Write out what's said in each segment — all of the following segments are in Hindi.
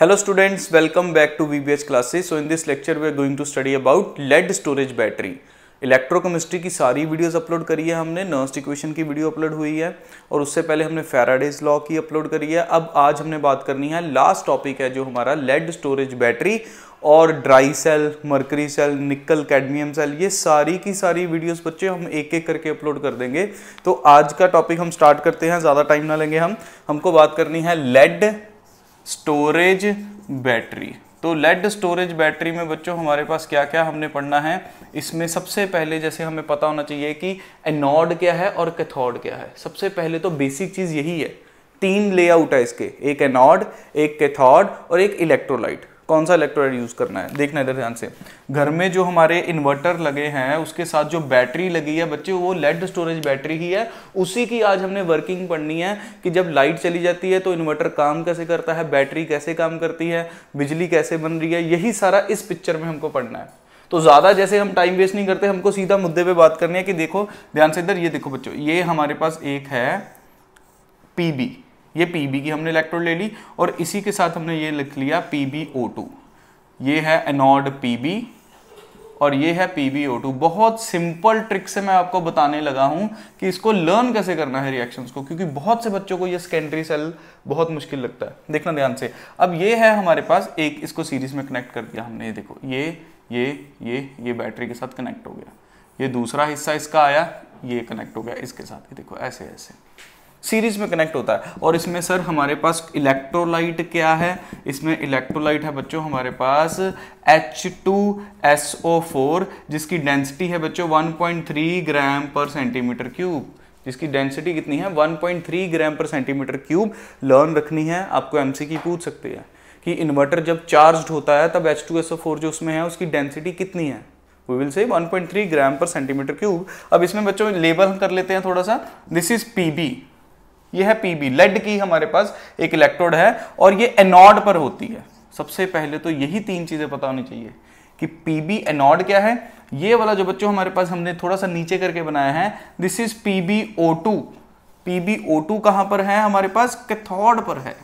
hello students welcome back बी VBS classes so in this lecture we are going to study about lead storage battery electrochemistry की सारी वीडियोस अपलोड करी है हमने नर्स्ट इक्वेशन की वीडियो अपलोड हुई है और उससे पहले हमने फेराडेज लॉ की अपलोड करी है अब आज हमने बात करनी है लास्ट टॉपिक है जो हमारा लेड स्टोरेज बैटरी और dry cell mercury cell nickel cadmium cell ये सारी की सारी वीडियोस बच्चे हम एक एक करके अपलोड कर देंगे तो आज का टॉपिक हम स्टार्ट करते हैं ज़्यादा टाइम ना लेंगे हम हमको बात करनी है लेड स्टोरेज बैटरी तो लेड स्टोरेज बैटरी में बच्चों हमारे पास क्या क्या हमने पढ़ना है इसमें सबसे पहले जैसे हमें पता होना चाहिए कि एनॉड क्या है और कैथोड क्या है सबसे पहले तो बेसिक चीज़ यही है तीन लेआउट है इसके एक एनॉड एक कैथोड और एक इलेक्ट्रोलाइट कौन सा इलेक्ट्रोलाइट यूज़ करना है देखना इधर ध्यान से घर में जो हमारे इन्वर्टर लगे हैं उसके साथ जो बैटरी लगी है बच्चे वो लेड स्टोरेज बैटरी ही है उसी की आज हमने वर्किंग पढ़नी है कि जब लाइट चली जाती है तो इन्वर्टर काम कैसे करता है बैटरी कैसे काम करती है बिजली कैसे बन रही है यही सारा इस पिक्चर में हमको पढ़ना है तो ज़्यादा जैसे हम टाइम वेस्ट नहीं करते हमको सीधा मुद्दे पे बात करनी है कि देखो ध्यान से इधर ये देखो बच्चों ये हमारे पास एक है पीबी ये पी की हमने इलेक्ट्रोड ले ली और इसी के साथ हमने ये लिख लिया पी ये है एनॉड पी और ये है PbO2 बहुत सिंपल ट्रिक से मैं आपको बताने लगा हूं कि इसको लर्न कैसे करना है रिएक्शंस को क्योंकि बहुत से बच्चों को ये सेकेंडरी सेल बहुत मुश्किल लगता है देखना ध्यान से अब ये है हमारे पास एक इसको सीरीज में कनेक्ट कर दिया हमने ये देखो ये ये ये ये बैटरी के साथ कनेक्ट हो गया ये दूसरा हिस्सा इसका आया ये कनेक्ट हो गया इसके साथ ये देखो ऐसे ऐसे सीरीज में कनेक्ट होता है और इसमें सर हमारे पास इलेक्ट्रोलाइट क्या है इसमें इलेक्ट्रोलाइट है बच्चों हमारे पास H two S O four जिसकी डेंसिटी है बच्चों वन पॉइंट थ्री ग्राम पर सेंटीमीटर क्यूब जिसकी डेंसिटी कितनी है 1.3 ग्राम पर सेंटीमीटर क्यूब लर्न रखनी है आपको एम की पूछ सकते हैं कि इन्वर्टर जब चार्ज होता है तब H two S O four जो उसमें है उसकी डेंसिटी कितनी है वी विल से 1.3 ग्राम पर सेंटीमीटर क्यूब अब इसमें बच्चों लेबल कर लेते हैं थोड़ा सा दिस इज बी ये है पीबी लेड की हमारे पास एक इलेक्ट्रोड है और ये एनॉड पर होती है सबसे पहले तो यही तीन चीजें पता होनी चाहिए कि पीबी एनॉड क्या है ये वाला जो बच्चों हमारे पास हमने थोड़ा सा नीचे करके बनाया है this is PB O two PB O two कहां पर है हमारे पास कैथोड पर है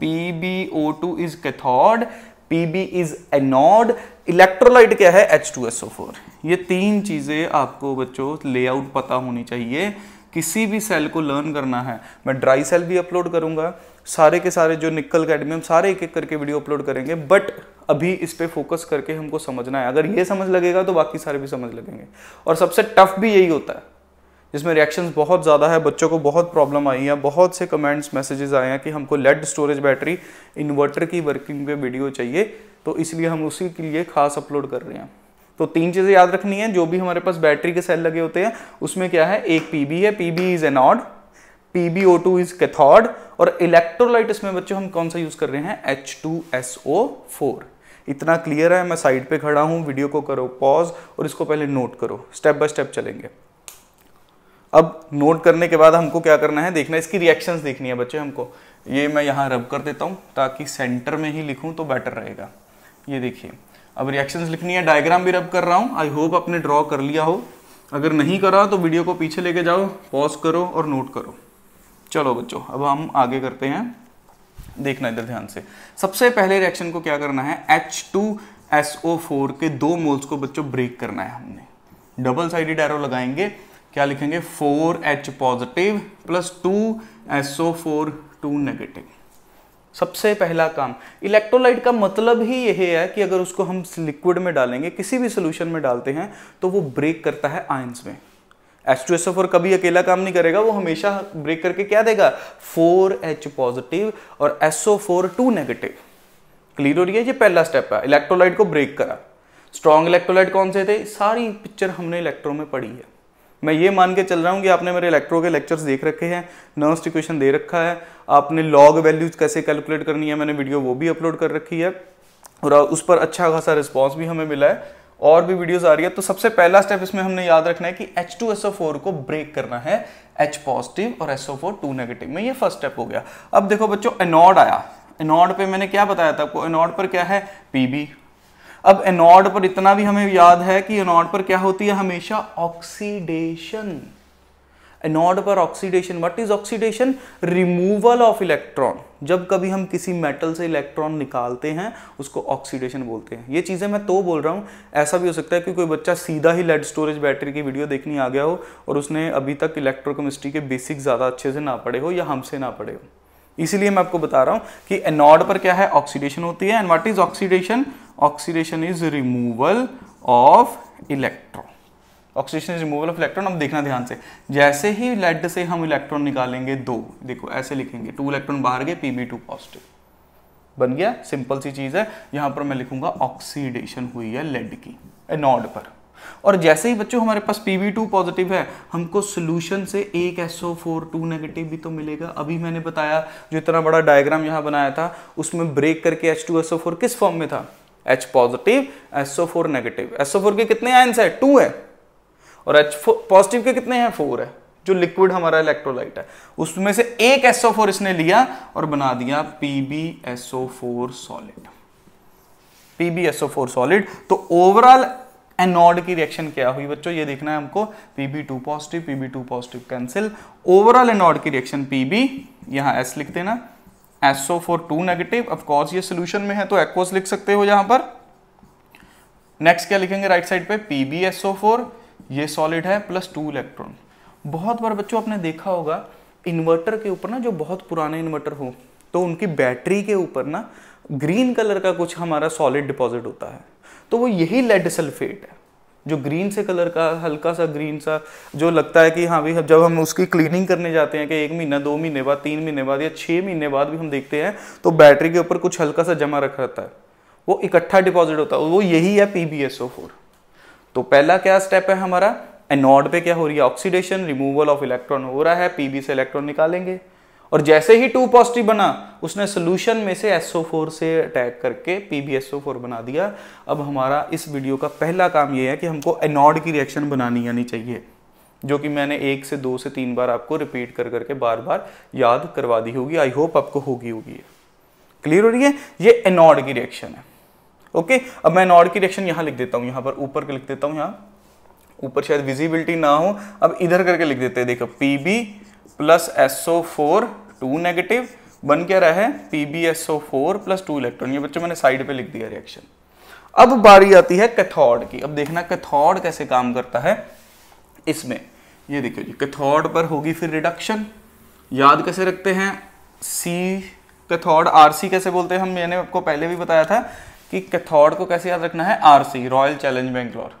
PB O two is cathode PB is anode electrolyte क्या है H two S O four ये तीन चीजें आपको बच्चों लेआउट पता होनी चाहिए किसी भी सेल को लर्न करना है मैं ड्राई सेल भी अपलोड करूंगा सारे के सारे जो निकल अकेडमी हम सारे एक एक करके वीडियो अपलोड करेंगे बट अभी इस पर फोकस करके हमको समझना है अगर ये समझ लगेगा तो बाकी सारे भी समझ लगेंगे और सबसे टफ भी यही होता है जिसमें रिएक्शंस बहुत ज़्यादा है बच्चों को बहुत प्रॉब्लम आई है बहुत से कमेंट्स मैसेजेस आए हैं कि हमको लेड स्टोरेज बैटरी इन्वर्टर की वर्किंग पे वीडियो चाहिए तो इसलिए हम उसी के लिए खास अपलोड कर रहे हैं तो तीन चीज़ें याद रखनी है जो भी हमारे पास बैटरी के सेल लगे होते हैं उसमें क्या है एक पीबी है PB is anode PBO two is cathode और इलेक्ट्रोलाइट इसमें बच्चों हम कौन सा यूज कर रहे हैं H two S O four इतना क्लियर है मैं साइड पे खड़ा हूं वीडियो को करो पॉज और इसको पहले नोट करो स्टेप बाय स्टेप चलेंगे अब नोट करने के बाद हमको क्या करना है देखना इसकी रिएक्शंस देखनी है बच्चे हमको ये मैं यहाँ रब कर देता हूं ताकि सेंटर में ही लिखूं तो बेटर रहेगा ये देखिए अब रिएक्शंस लिखनी है डायग्राम भी रब कर रहा हूँ आई होप आपने ड्रॉ कर लिया हो अगर नहीं करा तो वीडियो को पीछे लेके जाओ पॉज करो और नोट करो चलो बच्चों अब हम आगे करते हैं देखना इधर ध्यान से सबसे पहले रिएक्शन को क्या करना है H two S O four के दो मोल्स को बच्चों ब्रेक करना है हमने डबल साइडेड एरो लगाएंगे क्या लिखेंगे four H positive plus two S O four two negative सबसे पहला काम इलेक्ट्रोलाइट का मतलब ही यह है कि अगर उसको हम लिक्विड में डालेंगे किसी भी सोल्यूशन में डालते हैं तो वो ब्रेक करता है आयंस में एस टू एस फोर कभी अकेला काम नहीं करेगा वो हमेशा ब्रेक करके क्या देगा फोर एच पॉजिटिव और S O four two negative clear हो रही है ये पहला स्टेप है इलेक्ट्रोलाइट को ब्रेक करा स्ट्रॉन्ग इलेक्ट्रोलाइट कौन से थे सारी पिक्चर हमने इलेक्ट्रो में पढ़ी है मैं ये मान के चल रहा हूँ कि आपने मेरे इलेक्ट्रो के लेक्चर्स देख रखे हैं नर्व्स इक्वेशन दे रखा है आपने लॉग वैल्यूज कैसे कैलकुलेट करनी है मैंने वीडियो वो भी अपलोड कर रखी है और उस पर अच्छा खासा रिस्पॉन्स भी हमें मिला है और भी वीडियोज आ रही है तो सबसे पहला स्टेप इसमें हमने याद रखना है कि एच को ब्रेक करना है एच पॉजिटिव और फोर टू नेगेटिव में ये फर्स्ट स्टेप हो गया अब देखो बच्चों एनॉड आया एनॉड पे मैंने क्या बताया था आपको एनॉड पर क्या है पीबी अब एनोड पर इतना भी हमें याद है कि एनोड पर क्या होती है हमेशा ऑक्सीडेशन एनोड पर oxidation what is oxidation removal of electron जब कभी हम किसी मेटल से इलेक्ट्रॉन निकालते हैं उसको ऑक्सीडेशन बोलते हैं ये चीज़ें मैं तो बोल रहा हूँ ऐसा भी हो सकता है कि कोई बच्चा सीधा ही लेड स्टोरेज बैटरी की वीडियो देखने आ गया हो और उसने अभी तक इलेक्ट्रोकेमिस्ट्री के बेसिक ज़्यादा अच्छे से ना पढ़े हो या हमसे ना पढ़े हो इसीलिए मैं आपको बता रहा हूँ कि एनॉड पर क्या है ऑक्सीडेशन होती है and what is oxidation oxidation is removal of electron oxidation is removal of electron अब देखना ध्यान से जैसे ही लेड से हम इलेक्ट्रॉन निकालेंगे दो देखो ऐसे लिखेंगे टू इलेक्ट्रॉन बाहर गए पीबी टू पॉजिटिव बन गया सिंपल सी चीज़ है यहां पर मैं लिखूंगा ऑक्सीडेशन हुई है लेड की एनोड पर और जैसे ही बच्चों हमारे पास टू पॉजिटिव है हमको सोल्यूशन से एक एसओ फोर टू नेगेटिव भी तो मिलेगा अभी मैंने बताया जो इतना बड़ा डायग्राम यहां बनाया था उसमें ब्रेक करके एच टू फोर किस फॉर्म में था H positive S O four negative S O four के कितने आयन है टू है और एच पॉजिटिव के कितने हैं फोर है जो लिक्विड हमारा इलेक्ट्रोलाइट है उसमें से एक फोर इसने लिया और बना दिया फोर सॉलिड फोर सॉलिड तो ओवरऑल एनोड की रिएक्शन क्या हुई बच्चों ये देखना है हमको two positive two positive cancel overall anode की रिएक्शन पीबी यहां एस लिख देना S O four two negative of course ये सोल्यूशन में है तो एक्वस लिख सकते हो यहां पर नेक्स्ट क्या लिखेंगे राइट साइड पे पी बी एस फोर ये सॉलिड है प्लस टू इलेक्ट्रॉन बहुत बार बच्चों आपने देखा होगा इन्वर्टर के ऊपर ना जो बहुत पुराने इन्वर्टर हो तो उनकी बैटरी के ऊपर ना ग्रीन कलर का कुछ हमारा सॉलिड डिपॉजिट होता है तो वो यही लेड सल्फेट है जो ग्रीन से कलर का हल्का सा ग्रीन सा जो लगता है कि हाँ भाई जब हम उसकी क्लीनिंग करने जाते हैं कि एक महीना दो महीने बाद तीन महीने बाद या छः महीने बाद भी हम देखते हैं तो बैटरी के ऊपर कुछ हल्का सा जमा रखा रहता है वो इकट्ठा डिपॉजिट होता है वो यही है पी फोर तो पहला क्या स्टेप है हमारा एनॉड पे क्या हो रही है ऑक्सीडेशन रिमूवल ऑफ इलेक्ट्रॉन हो रहा है पीबी से इलेक्ट्रॉन निकालेंगे और जैसे ही टू पॉजिटिव बना उसने सोल्यूशन में से एसओ फोर से अटैक करके फोर बना दिया अब हमारा इस वीडियो का पहला काम यह है कि हमको एनॉड की रिएक्शन बनानी आनी चाहिए जो कि मैंने एक से दो से तीन बार आपको रिपीट कर करके बार बार याद करवा दी होगी आई होप आपको होगी होगी क्लियर हो रही है ये एनॉड की रिएक्शन है ओके अब मैं एनॉड की रिएक्शन यहां लिख देता हूं यहां पर ऊपर लिख देता हूँ यहां ऊपर शायद विजिबिलिटी ना हो अब इधर करके लिख देते हैं देखो P B plus S O four two negative बन क्या रहा है P B S O four plus two electron ये बच्चों मैंने साइड पे लिख दिया रिएक्शन अब बारी आती है कैथोड की अब देखना कैथोड कैसे काम करता है इसमें ये देखिए जी कैथोड पर होगी फिर रिडक्शन याद कैसे रखते हैं सी कैथोड आरसी कैसे बोलते हैं हम मैंने आपको पहले भी बताया था कि कैथोड को कैसे याद रखना है R C royal challenge Bangalore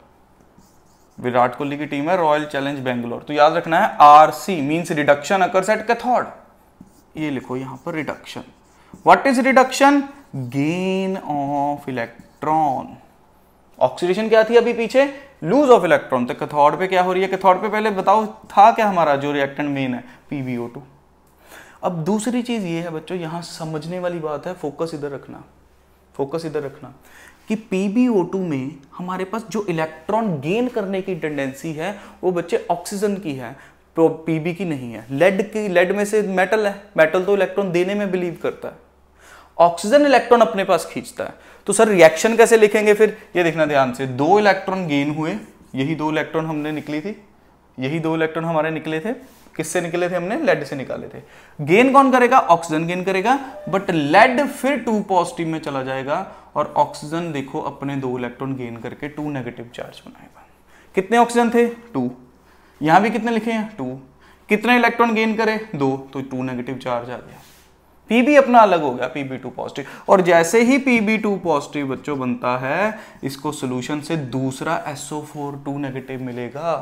Virat Kohli की टीम है रॉयल चैलेंज बैंगलोर तो याद रखना है R C means reduction occurs at cathode ये लिखो यहां पर reduction what is reduction gain of electron oxidation क्या थी अभी पीछे लूज ऑफ इलेक्ट्रॉन तो कैथोड पे क्या हो रही है कैथोड पे पहले बताओ था क्या हमारा जो रिएक्टेंट मेन है PbO2 अब दूसरी चीज ये है बच्चों यहां समझने वाली बात है फोकस इधर रखना फोकस इधर रखना कि PbO2 में हमारे पास जो इलेक्ट्रॉन गेन करने की टेंडेंसी है वो बच्चे ऑक्सीजन की है पीबी तो की नहीं है लेड की लेड में से मेटल है मेटल तो इलेक्ट्रॉन देने में बिलीव करता है ऑक्सीजन इलेक्ट्रॉन अपने पास खींचता है तो सर रिएक्शन कैसे लिखेंगे फिर ये देखना ध्यान से दो इलेक्ट्रॉन गेन हुए यही दो इलेक्ट्रॉन हमने निकली थी यही दो इलेक्ट्रॉन हमारे निकले थे किससे निकले थे हमने लेड से निकाले थे गेन कौन करेगा ऑक्सीजन गेन करेगा बट लेड फिर टू पॉजिटिव में चला जाएगा और ऑक्सीजन देखो अपने दो इलेक्ट्रॉन गेन करके टू नेगेटिव चार्ज बनाएगा कितने ऑक्सीजन थे टू यहां भी कितने लिखे हैं टू कितने इलेक्ट्रॉन गेन करे दो तो टू नेगेटिव चार्ज आ गया पीबी अपना अलग हो गया पीबी टू पॉजिटिव और जैसे ही पीबी टू पॉजिटिव बच्चों बनता है इसको सोल्यूशन से दूसरा एसओ फोर टू नेगेटिव मिलेगा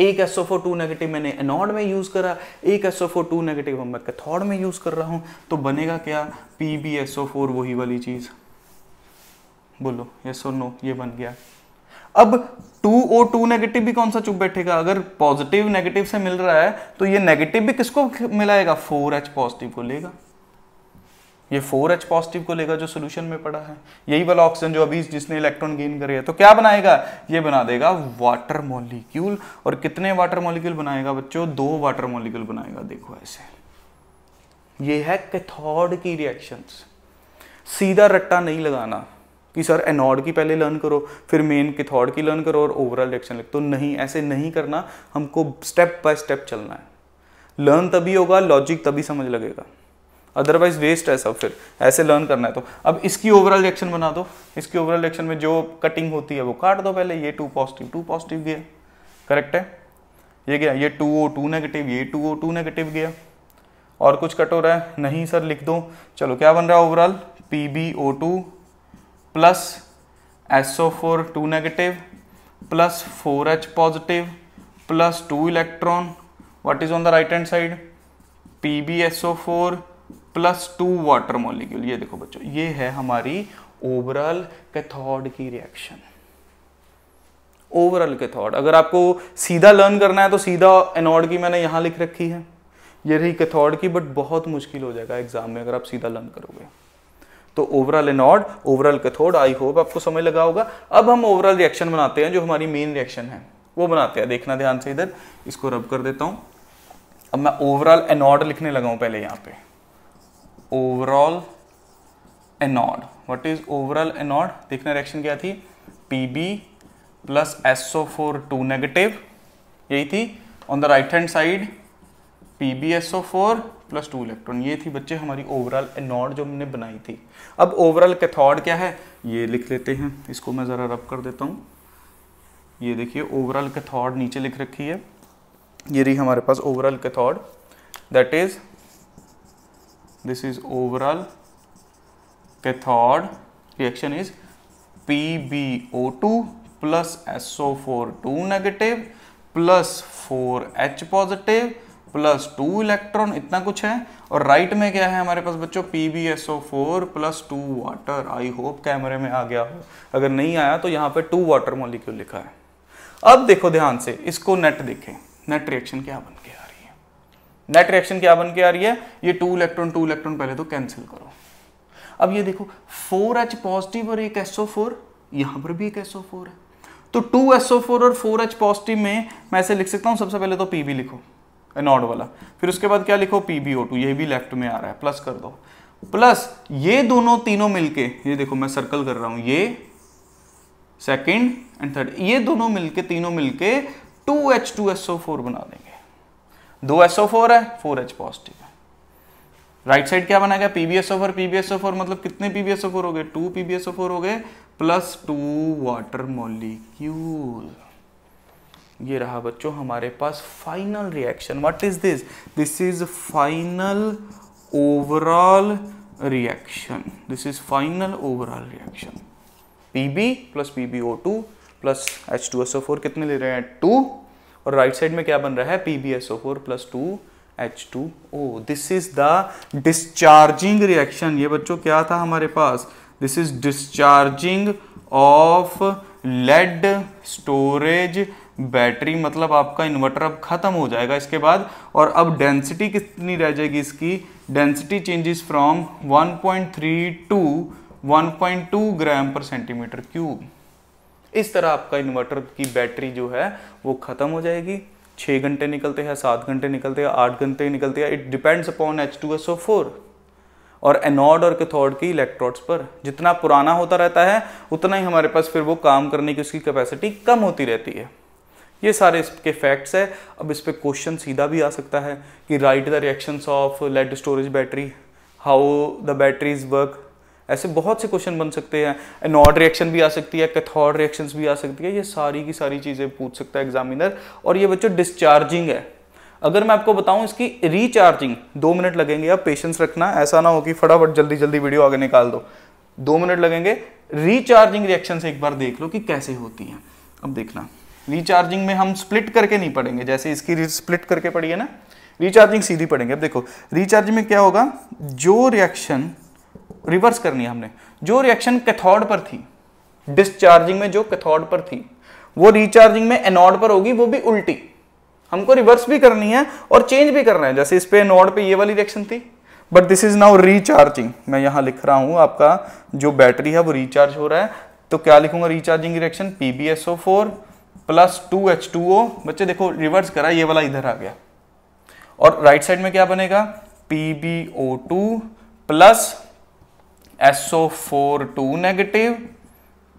एक एसओ फोर टू नेगेटिव मैंने एनोड में यूज करा एक एसओ फोर टू नेगेटिव मैं कैथोड में यूज कर रहा हूं तो बनेगा क्या पी बी एसओ फोर वही वाली चीज बोलो यस और नो ये बन गया अब टू ओ टू नेगेटिव भी कौन सा चुप बैठेगा अगर पॉजिटिव नेगेटिव से मिल रहा है तो ये नेगेटिव भी किसको मिलाएगा फोर एच पॉजिटिव को लेगा ये फोर एच पॉजिटिव को लेगा जो सोल्यूशन में पड़ा है यही वाला ऑक्सीजन जो अभी जिसने इलेक्ट्रॉन गेन करे है तो क्या बनाएगा ये बना देगा वाटर मॉलिक्यूल और कितने वाटर मॉलिक्यूल बनाएगा बच्चों दो वाटर मॉलिक्यूल बनाएगा देखो ऐसे ये है कैथोड की रिएक्शंस सीधा रट्टा नहीं लगाना कि सर एनॉड की पहले लर्न करो फिर मेन के किथॉड की लर्न करो और ओवरऑल डायरेक्शन लिख तो नहीं ऐसे नहीं करना हमको स्टेप बाय स्टेप चलना है लर्न तभी होगा लॉजिक तभी समझ लगेगा अदरवाइज वेस्ट है सब फिर ऐसे लर्न करना है तो अब इसकी ओवरऑल डायरेक्शन बना दो इसकी ओवरऑल डायरेक्शन में जो कटिंग होती है वो काट दो पहले ये टू पॉजिटिव टू पॉजिटिव गया करेक्ट है ये गया ये टू ओ टू नेगेटिव ये टू ओ टू नेगेटिव गया और कुछ कट हो रहा है नहीं सर लिख दो चलो क्या बन रहा है overall P B O two plus S O four two negative plus four H positive plus two electron is on the right hand side P B S O four plus two water molecule ये देखो बच्चों ये है हमारी ओवरऑल कैथोड की रिएक्शन ओवरऑल कैथोड अगर आपको सीधा लर्न करना है तो सीधा एनोड की मैंने यहां लिख रखी है ये रही कैथोड की बट बहुत मुश्किल हो जाएगा एग्जाम में अगर आप सीधा लर्न करोगे तो overall anode overall cathode I hope आपको समझ लगा होगा अब हम ओवरऑल रिएक्शन बनाते हैं जो हमारी मेन रिएक्शन है वो बनाते हैं देखना ध्यान से इधर इसको रब कर देता हूं अब मैं ओवरऑल एनॉड लिखने लगा हूं पहले यहां पे overall anode what is overall anode देखना रिएक्शन क्या थी P B plus S O four two negative यही थी on the right hand side PbSO4 plus two electron ये थी बच्चे हमारी ओवरऑल एनोड जो हमने बनाई थी अब ओवरऑल कैथोड क्या है ये लिख लेते हैं इसको मैं ज़रा रब कर देता हूँ ये देखिए ओवरऑल कैथोड नीचे लिख रखी है ये रही हमारे पास overall cathode that is this is overall cathode reaction is P B O two plus S O four two negative plus four H positive plus two electron इतना कुछ है और राइट में क्या है हमारे पास बच्चों P B S O four plus two water I hope कैमरे में आ गया हो अगर नहीं आया तो यहाँ पे टू वाटर मॉलिक्यूल लिखा है अब देखो ध्यान से इसको नेट देखें नेट रिएक्शन क्या बन के आ रही है नेट रिएक्शन क्या बन के आ रही है ये टू इलेक्ट्रॉन टू इलेक्ट्रॉन पहले तो कैंसिल करो अब ये देखो फोर एच पॉजिटिव और एक एसओ फोर यहां पर भी एक एसओ फोर है तो टू एसओ फोर और फोर एच पॉजिटिव में मैं ऐसे लिख सकता हूँ सबसे पहले तो पी भी लिखो एनॉड वाला फिर उसके बाद क्या लिखो टू ये भी लेफ्ट में आ रहा है प्लस कर दो प्लस ये दोनों तीनों मिलके ये देखो मैं सर्कल कर रहा हूं ये सेकंड एंड थर्ड ये दोनों मिलके तीनों मिलके फोर बना देंगे दो फोर है फोर एच पॉजिटिव है राइट साइड क्या बना गया फोर पीबीएसओ फोर मतलब कितने फोर हो गए टू फोर हो गए प्लस टू वाटर मॉलिक्यूल ये रहा बच्चों हमारे पास final reaction what is this this is final overall reaction this is final overall reaction P B plus two plus H two S O four कितने ले रहे हैं टू और राइट साइड में क्या बन रहा है four plus two H two O this is the discharging reaction ये बच्चों क्या था हमारे पास this is discharging of lead storage battery मतलब आपका इन्वर्टर अब ख़त्म हो जाएगा इसके बाद और अब डेंसिटी कितनी रह जाएगी इसकी density changes from 1.3 to 1.2 gram पर सेंटीमीटर क्यूब इस तरह आपका इन्वर्टर की बैटरी जो है वो ख़त्म हो जाएगी छः घंटे निकलते हैं सात घंटे निकलते हैं आठ घंटे निकलते हैं it depends upon H two S O four और एनॉड और कैथोड की इलेक्ट्रोड्स पर जितना पुराना होता रहता है उतना ही हमारे पास फिर वो काम करने की उसकी कैपेसिटी कम होती रहती है ये सारे इसके फैक्ट्स है अब इस पर क्वेश्चन सीधा भी आ सकता है कि write the reactions of lead storage battery how the batteries work ऐसे बहुत से क्वेश्चन बन सकते हैं एनॉड रिएक्शन भी आ सकती है कैथोड रिएक्शन भी आ सकती है ये सारी की सारी चीज़ें पूछ सकता है एग्जामिनर और ये बच्चों डिस्चार्जिंग है अगर मैं आपको बताऊं इसकी रीचार्जिंग दो मिनट लगेंगे आप पेशेंस रखना ऐसा ना हो कि फटाफट जल्दी जल्दी वीडियो आगे निकाल दो दो मिनट लगेंगे रीचार्जिंग रिएक्शन से एक बार देख लो कि कैसे होती हैं अब देखना रिचार्जिंग में हम स्प्लिट करके नहीं पढ़ेंगे जैसे इसकी स्प्लिट करके पढ़िए ना रिचार्जिंग सीधी पढ़ेंगे अब देखो रिचार्जिंग में क्या होगा जो रिएक्शन रिवर्स करनी है हमने जो रिएक्शन कैथोड पर थी डिस्चार्जिंग में जो कैथोड पर थी वो रिचार्जिंग में एनोड पर होगी वो भी उल्टी हमको रिवर्स भी करनी है और चेंज भी करना है जैसे इस पे एनोड पे ये वाली रिएक्शन थी but this is now recharging मैं यहां लिख रहा हूं आपका जो बैटरी है वो रिचार्ज हो रहा है तो क्या लिखूंगा recharging reaction P B S O four plus two H two O बच्चे देखो रिवर्स करा ये वाला इधर आ गया और राइट साइड में क्या बनेगा P B O two plus S O four two negative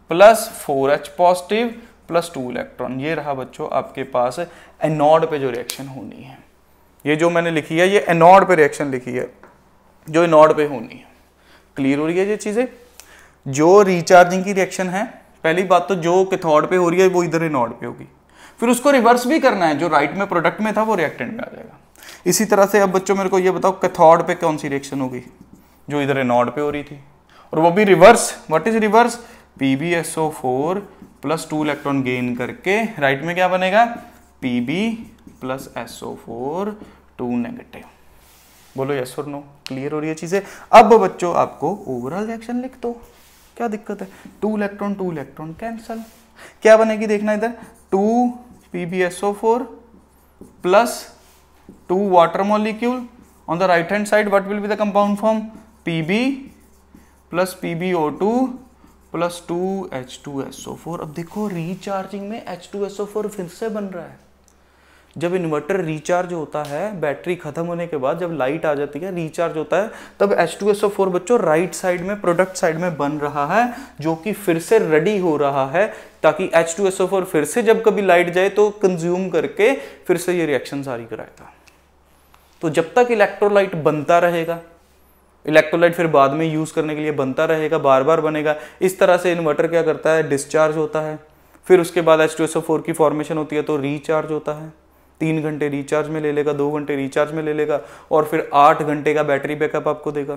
plus four H positive plus two electron ये रहा बच्चों आपके पास एनॉड पे जो रिएक्शन होनी है ये जो मैंने लिखी है ये एनॉड पे रिएक्शन लिखी है जो एनोड पे होनी है क्लियर हो रही है ये चीज़ें जो रिचार्जिंग की रिएक्शन है पहली बात तो जो कैथोड पे हो रही है वो इधर एनोड पे होगी फिर उसको रिवर्स भी करना है जो राइट में प्रोडक्ट में था वो रिएक्टेंट में आ जाएगा इसी तरह से अब बच्चों मेरे को ये बताओ कैथोड पे कौन सी रिएक्शन होगी जो इधर एनोड पे हो रही थी और वो भी reverse what is reverse PbSO4 plus two electron gain करके राइट में क्या बनेगा Pb plus SO4 two negative बोलो यस और नो क्लियर हो रही है चीजें अब बच्चों आपको ओवरऑल रिएक्शन लिख दो तो। क्या दिक्कत है two electron two electron cancel क्या बनेगी देखना इधर two P B S O four plus two water molecule on the right hand side what will be the compound form pb O pbo2 plus two H two S O four अब देखो रिचार्जिंग में H two S O four फिर से बन रहा है जब इन्वर्टर रिचार्ज होता है बैटरी खत्म होने के बाद जब लाइट आ जाती है रिचार्ज होता है तब H2SO4 बच्चों राइट साइड में प्रोडक्ट साइड में बन रहा है जो कि फिर से रेडी हो रहा है ताकि H2SO4 फिर से जब कभी लाइट जाए तो कंज्यूम करके फिर से ये रिएक्शन सारी कराएगा तो जब तक इलेक्ट्रोलाइट बनता रहेगा इलेक्ट्रोलाइट फिर बाद में यूज़ करने के लिए बनता रहेगा बार बार बनेगा इस तरह से इन्वर्टर क्या करता है डिस्चार्ज होता है फिर उसके बाद एच की फॉर्मेशन होती है तो रीचार्ज होता है तीन घंटे रिचार्ज में ले लेगा दो घंटे रिचार्ज में ले लेगा और फिर आठ घंटे का बैटरी बैकअप आपको देगा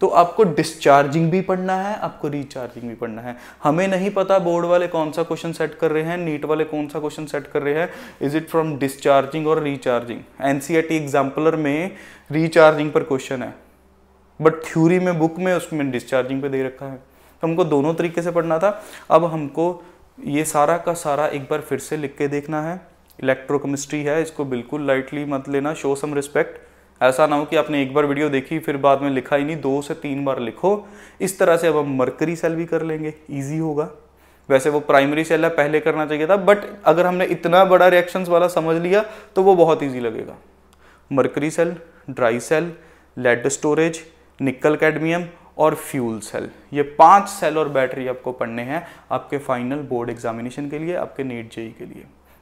तो आपको डिस्चार्जिंग भी पढ़ना है आपको रिचार्जिंग भी पढ़ना है हमें नहीं पता बोर्ड वाले कौन सा क्वेश्चन सेट कर रहे हैं नीट वाले कौन सा क्वेश्चन सेट कर रहे हैं इज इट फ्रॉम डिस्चार्जिंग और रिचार्जिंग एनसीईआरटी एग्जाम्पलर में रिचार्जिंग पर क्वेश्चन है बट थ्योरी में बुक में उसमें डिस्चार्जिंग पे दे रखा है तो हमको दोनों तरीके से पढ़ना था अब हमको ये सारा का सारा एक बार फिर से लिख के देखना है इलेक्ट्रोकेमिस्ट्री है इसको बिल्कुल लाइटली मत लेना शो सम रिस्पेक्ट ऐसा ना हो कि आपने एक बार वीडियो देखी फिर बाद में लिखा ही नहीं दो से तीन बार लिखो इस तरह से अब हम मरकरी सेल भी कर लेंगे ईजी होगा वैसे वो प्राइमरी सेल है पहले करना चाहिए था बट अगर हमने इतना बड़ा रिएक्शन वाला समझ लिया तो वो बहुत ईजी लगेगा mercury cell dry cell lead storage nickel cadmium और फ्यूल सेल ये पांच सेल और बैटरी आपको पढ़ने हैं आपके फाइनल बोर्ड एग्जामिनेशन के लिए आपके नीट जेई e के लिए